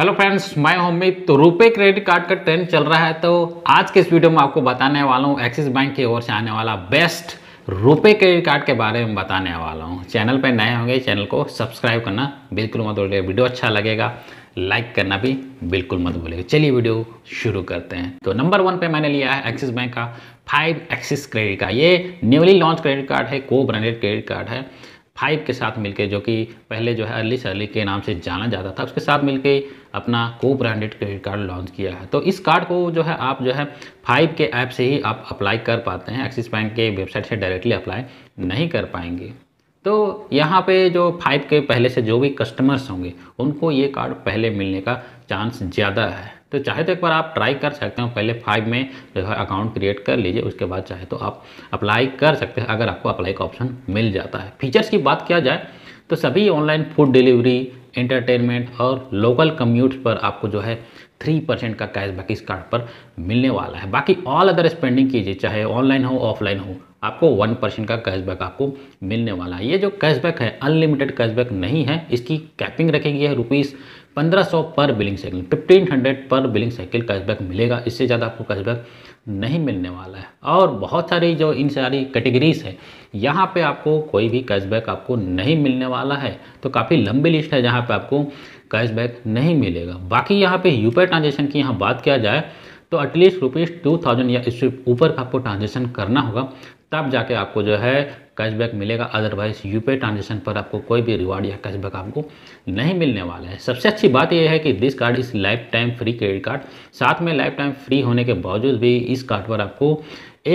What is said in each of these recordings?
hello friends मैं अमित तो रुपए क्रेडिट कार्ड का ट्रेंड चल रहा है तो आज के इस वीडियो में आपको बताने वाला हूँ एक्सिस बैंक की ओर से आने वाला बेस्ट रुपए क्रेडिट कार्ड के बारे में बताने वाला हूँ चैनल पर नए होंगे चैनल को सब्सक्राइब करना बिल्कुल मत भूलिएगा वीडियो अच्छा लगेगा लाइक करना भी बिल्कुल मत भूलिएगा चलिए वीडियो शुरू करते हैं तो नंबर वन पर मैंने लिया है एक्सिस बैंक का फाइव एक्सिस क्रेडिट कार्ड ये न्यूली लॉन्च क्रेडिट कार्ड है को ब्रांडेड क्रेडिट कार्ड है फाइव के साथ मिलके जो कि पहले जो है अर्ली सर्ली के नाम से जाना जाता था उसके साथ मिलके अपना को ब्रांडेड क्रेडिट कार्ड लॉन्च किया है तो इस कार्ड को जो है आप जो है फाइव के ऐप से ही आप अप्लाई कर पाते हैं एक्सिस बैंक के वेबसाइट से डायरेक्टली अप्लाई नहीं कर पाएंगे तो यहाँ पे जो फाइव के पहले से जो भी कस्टमर्स होंगे उनको ये कार्ड पहले मिलने का चांस ज़्यादा है तो चाहे तो एक बार आप ट्राई कर सकते हो पहले फाइव में जो है अकाउंट क्रिएट कर लीजिए उसके बाद चाहे तो आप अप्लाई कर सकते हैं अगर आपको अप्लाई का ऑप्शन मिल जाता है फीचर्स की बात किया जाए तो सभी ऑनलाइन फूड डिलीवरी एंटरटेनमेंट और लोकल कम्यूट पर आपको जो है थ्री परसेंट का कैशबैक इस कार्ड पर मिलने वाला है बाकी ऑल अदर स्पेंडिंग कीजिए चाहे ऑनलाइन हो ऑफलाइन हो आपको वन परसेंट का कैशबैक आपको मिलने वाला है ये जो कैशबैक है अनलिमिटेड कैशबैक नहीं है इसकी कैपिंग रखेगी है रुपीज़ 1500 पर बिलिंग साइकिल 1500 पर बिलिंग साइकिल कैशबैक मिलेगा इससे ज़्यादा आपको कैशबैक नहीं मिलने वाला है और बहुत सारी जो इन सारी कैटेगरीज है यहाँ पे आपको कोई भी कैशबैक आपको नहीं मिलने वाला है तो काफ़ी लंबी लिस्ट है जहाँ पे आपको कैशबैक नहीं मिलेगा बाकी यहाँ पे यूपीआई ट्रांजेक्शन की यहाँ बात किया जाए तो एटलीस्ट रुपीज़ टू थाउजेंड या इससे ऊपर का आपको ट्रांजेक्शन करना होगा तब जाके आपको जो है कैशबैक मिलेगा अदरवाइज यू पे ट्रांजेक्शन पर आपको कोई भी रिवार्ड या कैशबैक आपको नहीं मिलने वाला है सबसे अच्छी बात यह है कि this card is lifetime free credit card साथ में लाइफ टाइम फ्री होने के बावजूद भी इस कार्ड पर आपको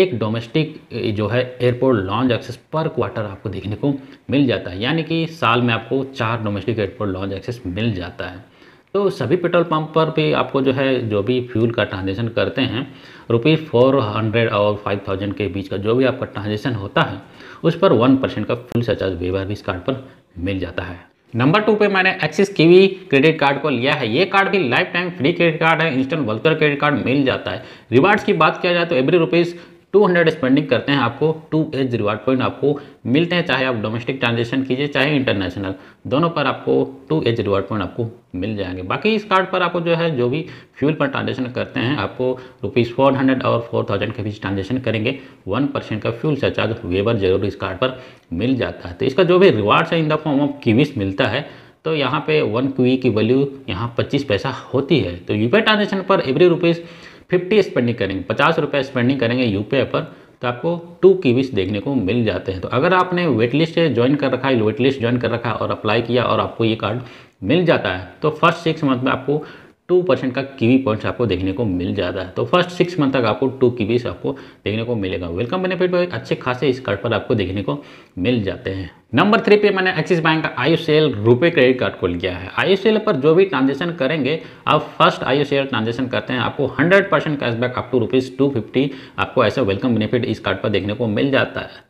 एक डोमेस्टिक जो है एयरपोर्ट लॉन्च एक्सेस पर क्वार्टर आपको देखने को मिल जाता है यानी कि साल में आपको चार डोमेस्टिक एयरपोर्ट लॉन्च एक्सेस मिल जाता है तो सभी पेट्रोल पंप पर भी आपको जो है जो भी फ्यूल का ट्रांजेक्शन करते हैं रुपीज़ फोर हंड्रेड और फाइव थाउजेंड के बीच का जो भी आपका ट्रांजेक्शन होता है उस पर वन परसेंट का फ्यूल सचार्ज वेवर भी इस कार्ड पर मिल जाता है नंबर टू पे मैंने एक्सिस कीवी क्रेडिट कार्ड को लिया है ये कार्ड भी lifetime free credit card है इंस्टेंट वर्कर क्रेडिट कार्ड मिल जाता है रिवार्ड्स की बात किया जाए तो एवरी रुपीज़ 200 स्पेंडिंग करते हैं आपको टू एज रिवार्ड पॉइंट आपको मिलते हैं चाहे आप डोमेस्टिक ट्रांजेक्शन कीजिए चाहे इंटरनेशनल दोनों पर आपको टू एज रिवार्ड पॉइंट आपको मिल जाएंगे बाकी इस कार्ड पर आपको जो है जो भी फ्यूल पर ट्रांजेक्शन करते हैं आपको रुपीज़ फोर हंड्रेड और फोर थाउजेंड के बीच ट्रांजेक्शन करेंगे वन परसेंट का फ्यूल सरचार्ज वेबर जरूर इस कार्ड पर मिल जाता है तो इसका जो भी रिवार्ड्स है in the form of kiwis मिलता है तो यहाँ पे वन क्वी की वैल्यू यहाँ पच्चीस पैसा होती है तो यूपीआई ट्रांजेक्शन पर एवरी रुपीज़ फिफ्टी स्पेंडिंग करेंगे पचास रुपये स्पेंडिंग करेंगे यू पर तो आपको टू कीवीस देखने को मिल जाते हैं तो अगर आपने वेट लिस्ट ज्वाइन कर रखा है वेट लिस्ट ज्वाइन कर रखा है और अप्लाई किया और आपको ये कार्ड मिल जाता है तो फर्स्ट सिक्स मंथ में आपको टू परसेंट का कीवी पॉइंट्स आपको देखने को मिल जाता है तो फर्स्ट सिक्स मंथ तक आपको टू कीवीस आपको देखने को मिलेगा वेलकम बेनिफिट भी अच्छे खासे इस कार्ड पर आपको देखने को मिल जाते हैं नंबर थ्री पे मैंने एक्सिस बैंक का आयु सेल रुपये क्रेडिट कार्ड खोल लिया है आई सेल पर जो भी ट्रांजेक्शन करेंगे आप फर्स्ट आयु सेल ट्रांजेक्शन करते हैं आपको hundred percent cashback up to rupees two fifty आपको ऐसा वेलकम बेनिफिट इस कार्ड पर देखने को मिल जाता है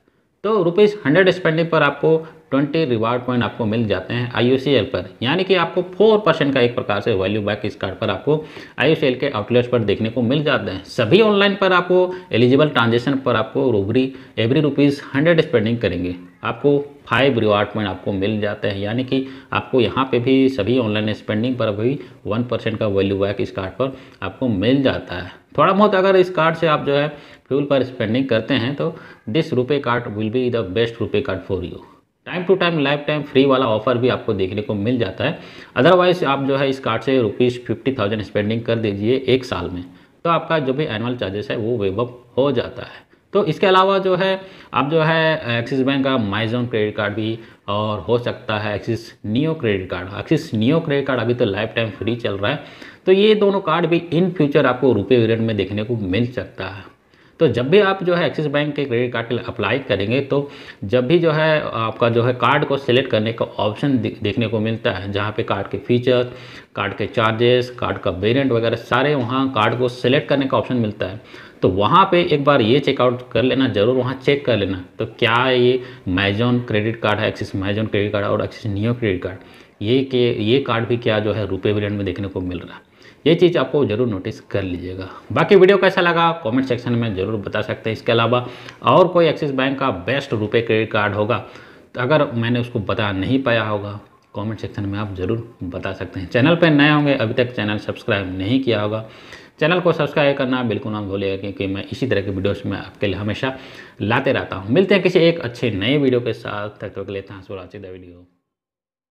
तो रुपीज़ हंड्रेड स्पेंडिंग पर आपको ट्वेंटी रिवार्ड पॉइंट आपको मिल जाते हैं आई पर यानी कि आपको फोर परसेंट का एक प्रकार से वैल्यू बैक इस कार्ड पर आपको आई के आउटलेट्स पर देखने को मिल जाते हैं सभी ऑनलाइन पर आपको एलिजिबल ट्रांजेक्शन पर आपको रूबरी एवरी रुपीज़ हंड्रेड स्पेंडिंग करेंगे आपको फाइव रिवार्ड पॉइंट आपको मिल जाते हैं यानी कि आपको यहाँ पे भी सभी ऑनलाइन स्पेंडिंग पर भी वन परसेंट का वैल्यू बैक इस कार्ड पर आपको मिल जाता है थोड़ा बहुत अगर इस कार्ड से आप जो है फ्यूल पर स्पेंडिंग करते हैं तो this RuPay card will be the best RuPay card for you time to time lifetime free वाला ऑफर भी आपको देखने को मिल जाता है अदरवाइज आप जो है इस कार्ड से रुपीज़ फिफ्टी थाउजेंड स्पेंडिंग कर दीजिए एक साल में तो आपका जो भी एनुअल चार्जेस है वो वेबअप हो जाता है तो इसके अलावा जो है आप जो है एक्सिस बैंक का माइजोन क्रेडिट कार्ड भी और हो सकता है Axis Neo credit card Axis Neo credit card अभी तो लाइफ टाइम फ्री चल रहा है तो ये दोनों कार्ड भी इन फ्यूचर आपको रुपये वेरियंट में देखने को मिल सकता है तो जब भी आप जो है एक्सिस बैंक के क्रेडिट कार्ड के लिए अप्लाई करेंगे तो जब भी जो है आपका जो है कार्ड को सिलेक्ट करने का ऑप्शन देखने को मिलता है जहाँ पे कार्ड के फीचर कार्ड के चार्जेस कार्ड का वेरिएंट वगैरह सारे वहाँ कार्ड को सिलेक्ट करने का ऑप्शन मिलता है तो वहाँ पे एक बार ये चेकआउट कर लेना ज़रूर वहाँ चेक कर लेना तो क्या ये मैजोन क्रेडिट कार्ड है एक्सिस मैजोन क्रेडिट कार्ड और एक्सिस नियो क्रेडिट कार्ड ये के ये कार्ड भी क्या जो है रुपये वेरियंट में देखने को मिल रहा है ये चीज़ आपको ज़रूर नोटिस कर लीजिएगा बाकी वीडियो कैसा लगा कमेंट सेक्शन में ज़रूर बता सकते हैं इसके अलावा और कोई एक्सिस बैंक का बेस्ट रुपए क्रेडिट कार्ड होगा तो अगर मैंने उसको बता नहीं पाया होगा कमेंट सेक्शन में आप ज़रूर बता सकते हैं चैनल पर नए होंगे अभी तक चैनल सब्सक्राइब नहीं किया होगा चैनल को सब्सक्राइब करना बिल्कुल ना भूलिएगा क्योंकि मैं इसी तरह के वीडियोस में आपके लिए हमेशा लाते रहता हूँ मिलते हैं किसी एक अच्छे नए वीडियो के साथ तक के लिए था वीडियो